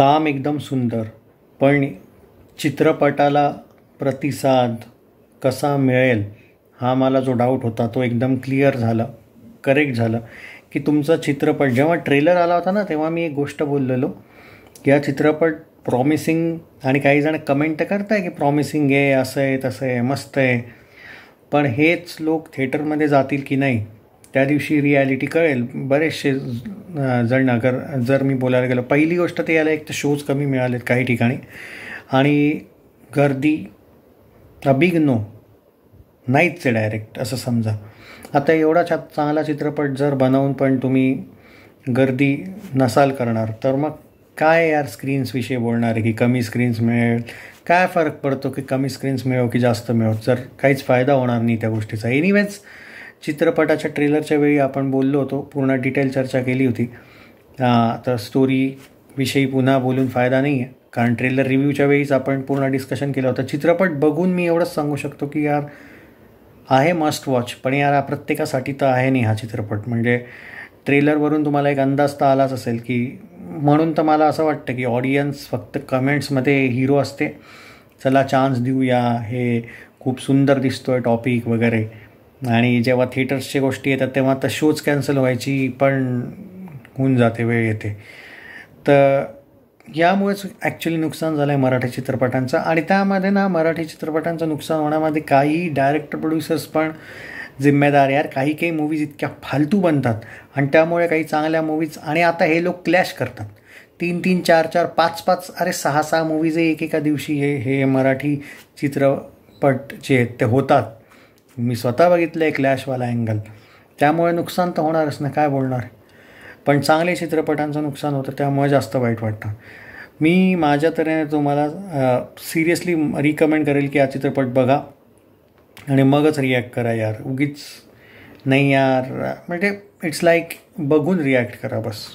काम एकदम सुंदर पण चित्रपटाला प्रतिसाद कसा मिळेल हा मला जो डाऊट होता तो एकदम क्लिअर झाला करेक्ट झालं की तुमचा चित्रपट जेव्हा ट्रेलर आला होता ना तेव्हा मी एक गोष्ट बोललेलो की हा चित्रपट प्रॉमिसिंग आणि काही जण कमेंट तर करताय की प्रॉमिसिंग आहे असं आहे तसं आहे मस्त आहे पण हेच लोक थिएटरमध्ये जातील की नाही त्या दिवशी रियालिटी कळेल बरेचसे जण अगर जर मी बोलायला गेलो पहिली गोष्ट ते याला एक तर शोज कमी मिळालेत काही ठिकाणी आणि गर्दी बिग नाहीच आहे डायरेक्ट असं समजा आता एवढा छा चांगला चित्रपट जर बनवून पण तुम्ही गर्दी नसाल करणार तर मग काय यार स्क्रीन्सविषयी बोलणार आहे की कमी स्क्रीन्स मिळेल काय फरक पडतो की कमी स्क्रीन्स मिळव की जास्त मिळव जर काहीच फायदा होणार नाही त्या गोष्टीचा एनिवेज चित्रपटाच्या ट्रेलरच्या वेळी आपण बोललो होतो पूर्ण डिटेल चर्चा केली होती तर विषयी पुन्हा बोलून फायदा नाही आहे कारण ट्रेलर रिव्ह्यूच्या वेळीच आपण पूर्ण डिस्कशन केलं होतं चित्रपट बघून मी एवढंच सांगू शकतो की यार आहे मस्ट वॉच पण यार प्रत्येकासाठी तर आहे नाही हा चित्रपट म्हणजे ट्रेलरवरून तुम्हाला एक अंदाज तर आलाच असेल की म्हणून तर मला असं वाटतं की ऑडियन्स फक्त कमेंट्समध्ये हिरो असते चला चान्स या हे खूप सुंदर दिसतो आहे टॉपिक वगैरे आणि जेव्हा थिएटर्सच्या गोष्टी येतात तेव्हा आता शोज कॅन्सल व्हायची पण होऊन जाते वेळ येते तर यामुळेच ॲक्च्युली नुकसान झालं आहे मराठी चित्रपटांचं आणि त्यामध्ये ना मराठी चित्रपटांचं नुकसान होण्यामध्ये काही डायरेक्टर प्रोड्युसर्स पण जिम्मेदार यार काही काही मूवीज इतक्या फालतू बनतात आणि त्यामुळे काही चांगल्या मूवीज आणि आता हे लोक क्लॅश करतात तीन तीन चार चार पाच पाच अरे सहा सहा मूवीज एकेका दिवशी हे हे मराठी चित्रपट जे आहेत ते होतात मी स्वतः बघितलं आहे क्लॅशवाला अँगल त्यामुळे नुकसान तर होणारच ना काय बोलणार पण चांगले चित्रपटांचं नुकसान होतं त्यामुळे जास्त वाईट वाटतं मी माझ्या तऱ्हेने तुम्हाला सिरियसली रिकमेंड करेल की हा चित्रपट बघा आणि मगच रिॲक्ट करा यार उगीच नाही यार म्हणजे इट्स लाईक बघून रिॲक्ट करा बस